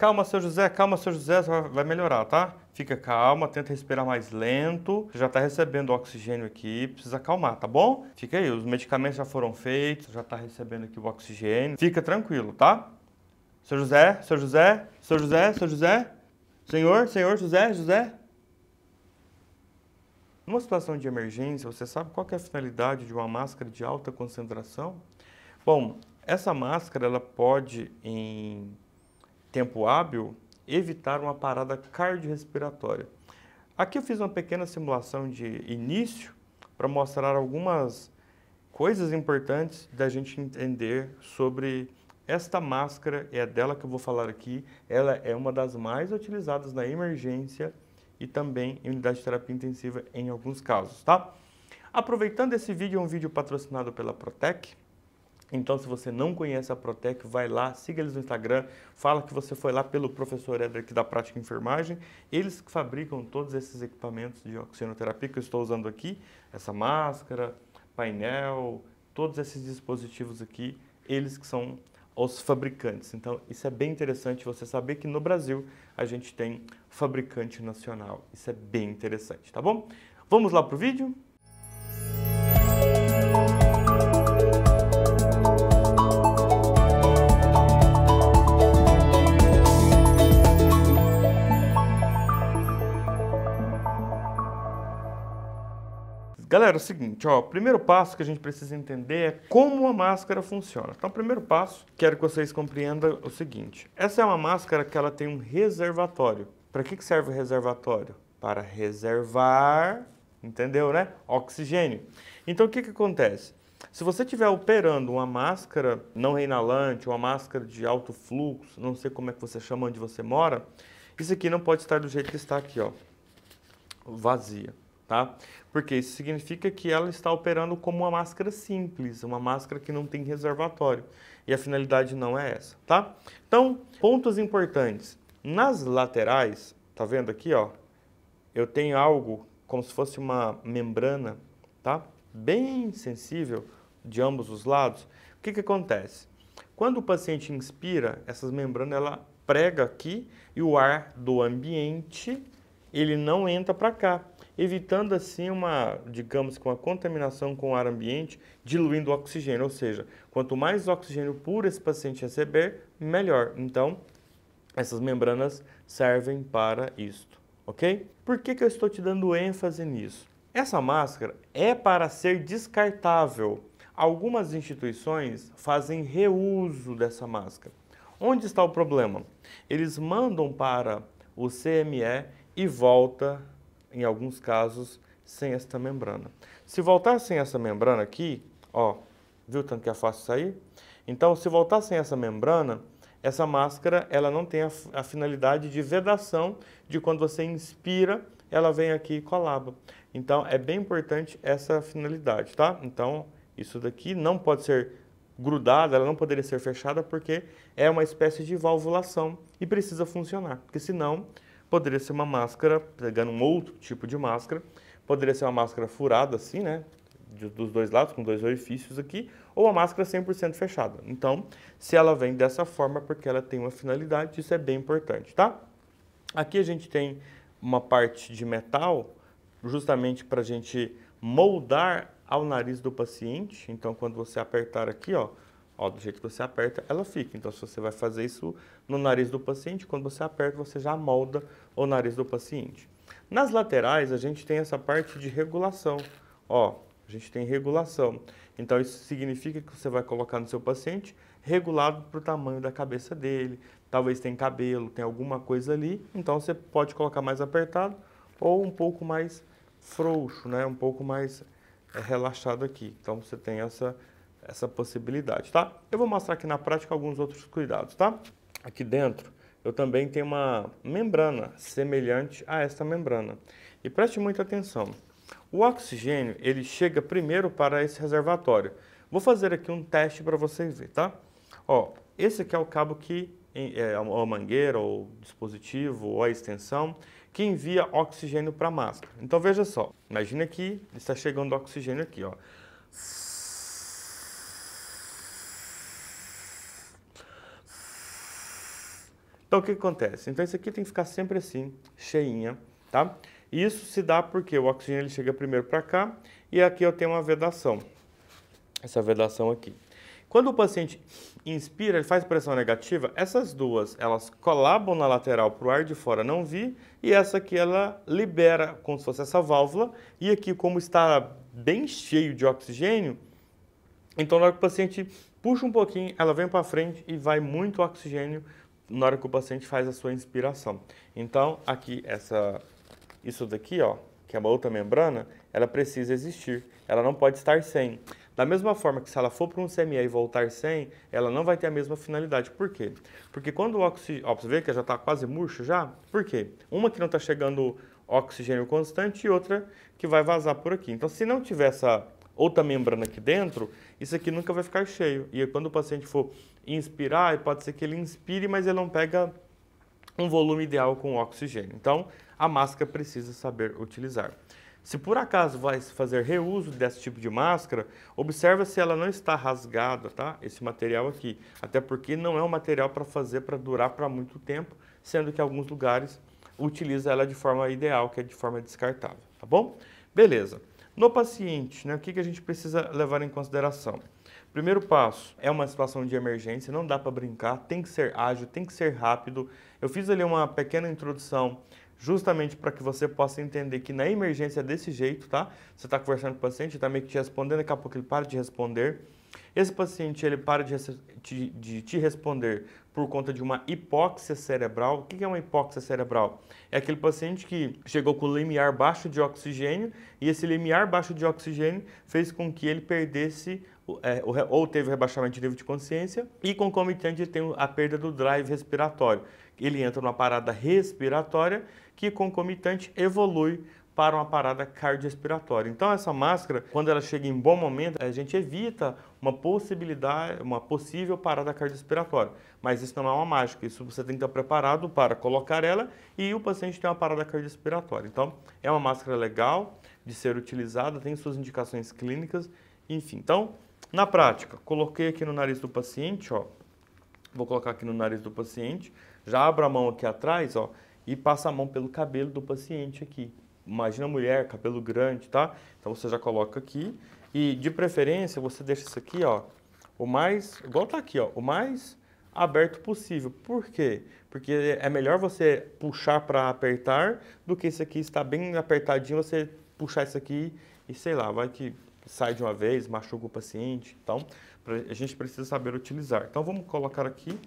Calma, seu José, calma, seu José, vai melhorar, tá? Fica calma, tenta respirar mais lento. Você já está recebendo oxigênio aqui, precisa acalmar, tá bom? Fica aí, os medicamentos já foram feitos, já está recebendo aqui o oxigênio. Fica tranquilo, tá? Seu José, seu José, seu José, seu José. Senhor, senhor, José, José. Numa situação de emergência, você sabe qual é a finalidade de uma máscara de alta concentração? Bom, essa máscara ela pode, em tempo hábil, evitar uma parada cardiorrespiratória. Aqui eu fiz uma pequena simulação de início para mostrar algumas coisas importantes da gente entender sobre esta máscara, é dela que eu vou falar aqui, ela é uma das mais utilizadas na emergência e também em unidade de terapia intensiva em alguns casos, tá? Aproveitando esse vídeo, é um vídeo patrocinado pela Protec, então, se você não conhece a Protec, vai lá, siga eles no Instagram, fala que você foi lá pelo professor Edric da Prática Enfermagem. Eles que fabricam todos esses equipamentos de oxigenoterapia que eu estou usando aqui, essa máscara, painel, todos esses dispositivos aqui, eles que são os fabricantes. Então, isso é bem interessante você saber que no Brasil a gente tem fabricante nacional. Isso é bem interessante, tá bom? Vamos lá para o vídeo? Galera, é o seguinte, ó, o primeiro passo que a gente precisa entender é como a máscara funciona. Então, o primeiro passo, quero que vocês compreendam o seguinte. Essa é uma máscara que ela tem um reservatório. Para que, que serve o reservatório? Para reservar, entendeu, né? Oxigênio. Então, o que, que acontece? Se você estiver operando uma máscara não reinalante, uma máscara de alto fluxo, não sei como é que você chama onde você mora, isso aqui não pode estar do jeito que está aqui, ó, vazia tá? Porque isso significa que ela está operando como uma máscara simples, uma máscara que não tem reservatório. E a finalidade não é essa, tá? Então, pontos importantes. Nas laterais, tá vendo aqui, ó? Eu tenho algo como se fosse uma membrana, tá? Bem sensível de ambos os lados. O que que acontece? Quando o paciente inspira, essas membranas ela prega aqui e o ar do ambiente ele não entra para cá evitando assim uma, digamos que uma contaminação com o ar ambiente, diluindo o oxigênio, ou seja, quanto mais oxigênio puro esse paciente receber, melhor. Então, essas membranas servem para isto, ok? Por que, que eu estou te dando ênfase nisso? Essa máscara é para ser descartável. Algumas instituições fazem reuso dessa máscara. Onde está o problema? Eles mandam para o CME e volta em alguns casos, sem esta membrana. Se voltar sem essa membrana aqui, ó, viu tanto que é fácil sair? Então, se voltar sem essa membrana, essa máscara ela não tem a, a finalidade de vedação de quando você inspira, ela vem aqui e colaba. Então, é bem importante essa finalidade, tá? Então, isso daqui não pode ser grudada, ela não poderia ser fechada porque é uma espécie de valvulação e precisa funcionar, porque senão Poderia ser uma máscara, pegando um outro tipo de máscara, poderia ser uma máscara furada assim, né? Dos dois lados, com dois orifícios aqui, ou a máscara 100% fechada. Então, se ela vem dessa forma, porque ela tem uma finalidade, isso é bem importante, tá? Aqui a gente tem uma parte de metal, justamente para a gente moldar ao nariz do paciente. Então, quando você apertar aqui, ó, Ó, do jeito que você aperta, ela fica. Então, se você vai fazer isso no nariz do paciente, quando você aperta, você já molda o nariz do paciente. Nas laterais, a gente tem essa parte de regulação. Ó, a gente tem regulação. Então, isso significa que você vai colocar no seu paciente regulado para o tamanho da cabeça dele. Talvez tem cabelo, tem alguma coisa ali. Então, você pode colocar mais apertado ou um pouco mais frouxo, né? Um pouco mais eh, relaxado aqui. Então, você tem essa essa possibilidade, tá? Eu vou mostrar aqui na prática alguns outros cuidados, tá? Aqui dentro eu também tenho uma membrana semelhante a esta membrana. E preste muita atenção. O oxigênio, ele chega primeiro para esse reservatório. Vou fazer aqui um teste para vocês verem, tá? Ó, esse aqui é o cabo que, é, a mangueira, ou dispositivo, ou a extensão, que envia oxigênio para a máscara. Então veja só, imagina que está chegando oxigênio aqui, ó. Então, o que, acontece? Então, isso aqui tem que ficar sempre assim, cheinha, tá? E isso se dá porque o oxigênio ele chega primeiro para cá e aqui eu tenho uma vedação, essa vedação aqui. Quando o paciente inspira, ele faz pressão negativa, essas duas, elas colabam na lateral para o ar de fora não vir, e essa aqui, ela libera, como se fosse essa válvula, e aqui, como está bem cheio de oxigênio, então na hora que o paciente puxa um pouquinho, ela vem para frente e vai muito oxigênio na hora que o paciente faz a sua inspiração. Então, aqui, essa, isso daqui, ó, que é uma outra membrana, ela precisa existir, ela não pode estar sem. Da mesma forma que se ela for para um CME e voltar sem, ela não vai ter a mesma finalidade. Por quê? Porque quando o oxigênio... você vê que já está quase murcho já? Por quê? Uma que não está chegando oxigênio constante e outra que vai vazar por aqui. Então, se não tiver essa outra tá membrana aqui dentro, isso aqui nunca vai ficar cheio. E quando o paciente for inspirar, pode ser que ele inspire, mas ele não pega um volume ideal com oxigênio. Então, a máscara precisa saber utilizar. Se por acaso vai fazer reuso desse tipo de máscara, observa se ela não está rasgada, tá? Esse material aqui, até porque não é um material para fazer para durar para muito tempo, sendo que alguns lugares utiliza ela de forma ideal, que é de forma descartável, tá bom? Beleza. No paciente, né, o que, que a gente precisa levar em consideração? Primeiro passo, é uma situação de emergência, não dá para brincar, tem que ser ágil, tem que ser rápido. Eu fiz ali uma pequena introdução justamente para que você possa entender que na emergência é desse jeito, tá? Você está conversando com o paciente, está meio que te respondendo, daqui a pouco ele para de responder. Esse paciente ele para de, de, de te responder por conta de uma hipóxia cerebral. O que é uma hipóxia cerebral? É aquele paciente que chegou com limiar baixo de oxigênio e esse limiar baixo de oxigênio fez com que ele perdesse é, ou teve rebaixamento de nível de consciência e concomitante tem a perda do drive respiratório. Ele entra numa parada respiratória que concomitante evolui para uma parada cardiorrespiratória. Então essa máscara, quando ela chega em bom momento, a gente evita uma possibilidade, uma possível parada cardiorrespiratória. Mas isso não é uma mágica, isso você tem que estar preparado para colocar ela e o paciente tem uma parada cardiorrespiratória. Então é uma máscara legal de ser utilizada, tem suas indicações clínicas, enfim. Então, na prática, coloquei aqui no nariz do paciente, ó. Vou colocar aqui no nariz do paciente, já abro a mão aqui atrás, ó, e passo a mão pelo cabelo do paciente aqui imagina mulher, cabelo grande, tá? Então você já coloca aqui e de preferência você deixa isso aqui, ó, o mais, igual tá aqui, ó, o mais aberto possível. Por quê? Porque é melhor você puxar para apertar do que isso aqui está bem apertadinho, você puxar isso aqui e sei lá, vai que sai de uma vez, machuca o paciente. Então, a gente precisa saber utilizar. Então, vamos colocar aqui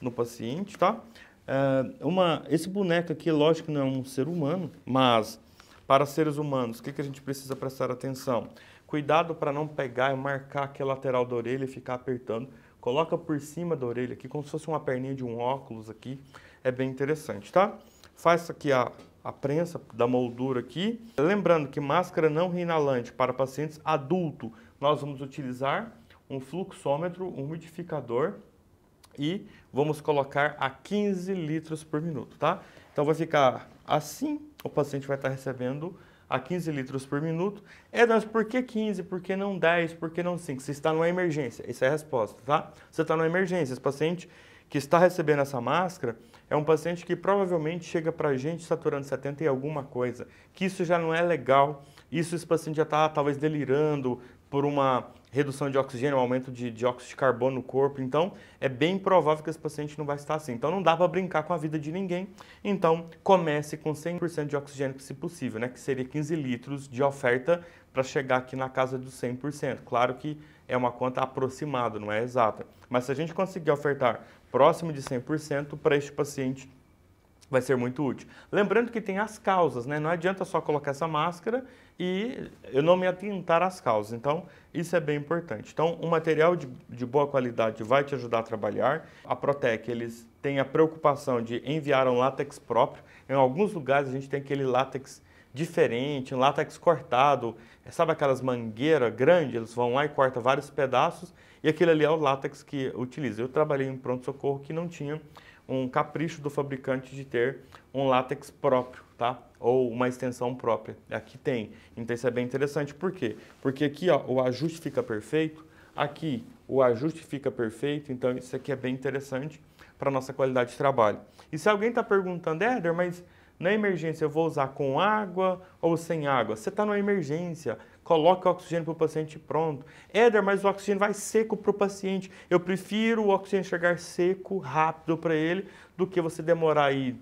no paciente, tá? É, uma, esse boneco aqui, lógico, não é um ser humano, mas para seres humanos, o que, que a gente precisa prestar atenção? Cuidado para não pegar e marcar aqui a lateral da orelha e ficar apertando. Coloca por cima da orelha aqui, como se fosse uma perninha de um óculos aqui. É bem interessante, tá? Faça aqui a, a prensa da moldura aqui. Lembrando que máscara não reinalante para pacientes adulto, nós vamos utilizar um fluxômetro, um umidificador e vamos colocar a 15 litros por minuto, tá? Então vai ficar assim o paciente vai estar recebendo a 15 litros por minuto. É, mas por que 15? Por que não 10? Por que não 5? Você está numa emergência. Essa é a resposta, tá? Você está numa emergência. Esse paciente que está recebendo essa máscara é um paciente que provavelmente chega para a gente saturando 70 e alguma coisa, que isso já não é legal, isso esse paciente já está talvez delirando, por uma redução de oxigênio, um aumento de dióxido de carbono no corpo. Então, é bem provável que esse paciente não vai estar assim. Então, não dá para brincar com a vida de ninguém. Então, comece com 100% de oxigênio, se possível, né? que seria 15 litros de oferta para chegar aqui na casa dos 100%. Claro que é uma conta aproximada, não é exata. Mas se a gente conseguir ofertar próximo de 100% para este paciente, vai ser muito útil. Lembrando que tem as causas, né? Não adianta só colocar essa máscara e eu não me atentar às causas. Então, isso é bem importante. Então, um material de, de boa qualidade vai te ajudar a trabalhar. A Protec, eles têm a preocupação de enviar um látex próprio. Em alguns lugares a gente tem aquele látex diferente, um látex cortado, sabe aquelas mangueiras grandes? Eles vão lá e cortam vários pedaços e aquele ali é o látex que utiliza. Eu trabalhei em pronto-socorro que não tinha um capricho do fabricante de ter um látex próprio, tá? Ou uma extensão própria. Aqui tem. Então isso é bem interessante. Por quê? Porque aqui ó, o ajuste fica perfeito, aqui o ajuste fica perfeito, então isso aqui é bem interessante para a nossa qualidade de trabalho. E se alguém está perguntando, Éder, mas na emergência eu vou usar com água ou sem água? Você está numa emergência, coloca o oxigênio para o paciente pronto. Éder, mas o oxigênio vai seco para o paciente. Eu prefiro o oxigênio chegar seco, rápido para ele, do que você demorar aí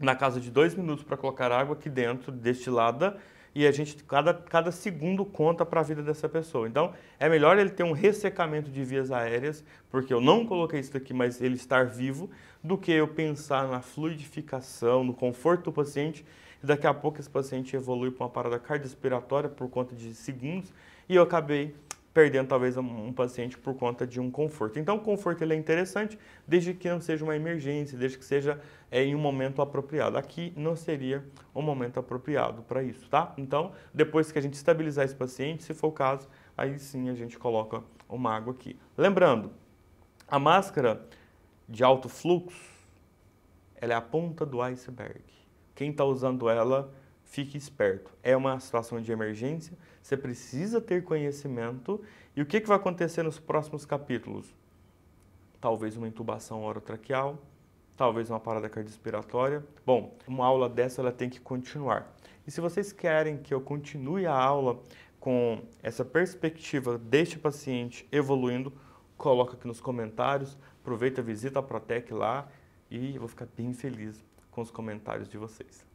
na casa de dois minutos para colocar água aqui dentro, destilada, e a gente, cada, cada segundo conta para a vida dessa pessoa. Então, é melhor ele ter um ressecamento de vias aéreas, porque eu não coloquei isso aqui, mas ele estar vivo, do que eu pensar na fluidificação, no conforto do paciente Daqui a pouco esse paciente evolui para uma parada cardiorrespiratória por conta de segundos e eu acabei perdendo talvez um, paciente por conta de um conforto. Então, o conforto ele é interessante desde que não seja uma emergência, desde que seja é, em um momento apropriado. Aqui não seria um momento apropriado para isso, tá? Então, depois que a gente estabilizar esse paciente, se for o caso, aí sim a gente coloca uma água aqui. Lembrando, a máscara de alto fluxo, ela é a ponta do iceberg quem está usando ela fique esperto. É uma situação de emergência, você precisa ter conhecimento. E o que, que vai acontecer nos próximos capítulos? Talvez uma intubação orotraqueal, talvez uma parada cardiorrespiratória. Bom, uma aula dessa ela tem que continuar. E se vocês querem que eu continue a aula com essa perspectiva deste paciente evoluindo, coloca aqui nos comentários, aproveita, visita a Protec lá e eu vou ficar bem feliz com os comentários de vocês.